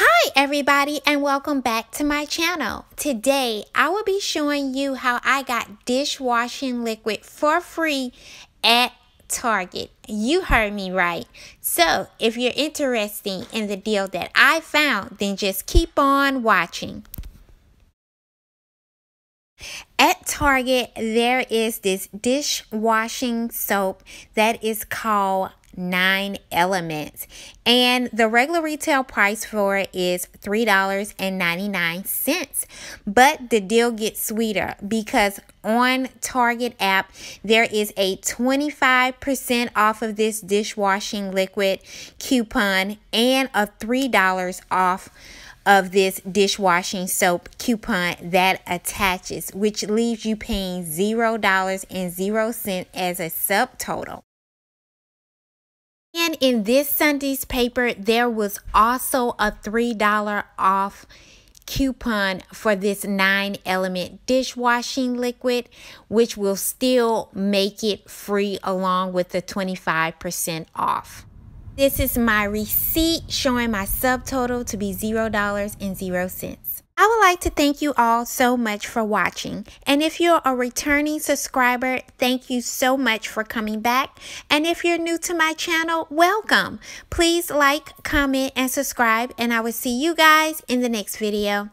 Hi everybody and welcome back to my channel. Today I will be showing you how I got dishwashing liquid for free at Target. You heard me right. So if you're interested in the deal that I found then just keep on watching. At Target, there is this dishwashing soap that is called nine elements. And the regular retail price for it is $3.99. But the deal gets sweeter because on Target app, there is a 25% off of this dishwashing liquid coupon and a $3 off of this dishwashing soap coupon that attaches, which leaves you paying 0 and zero cent as a subtotal. And in this Sunday's paper, there was also a $3 off coupon for this nine element dishwashing liquid, which will still make it free along with the 25% off. This is my receipt showing my subtotal to be $0.00. I would like to thank you all so much for watching. And if you're a returning subscriber, thank you so much for coming back. And if you're new to my channel, welcome. Please like, comment, and subscribe. And I will see you guys in the next video.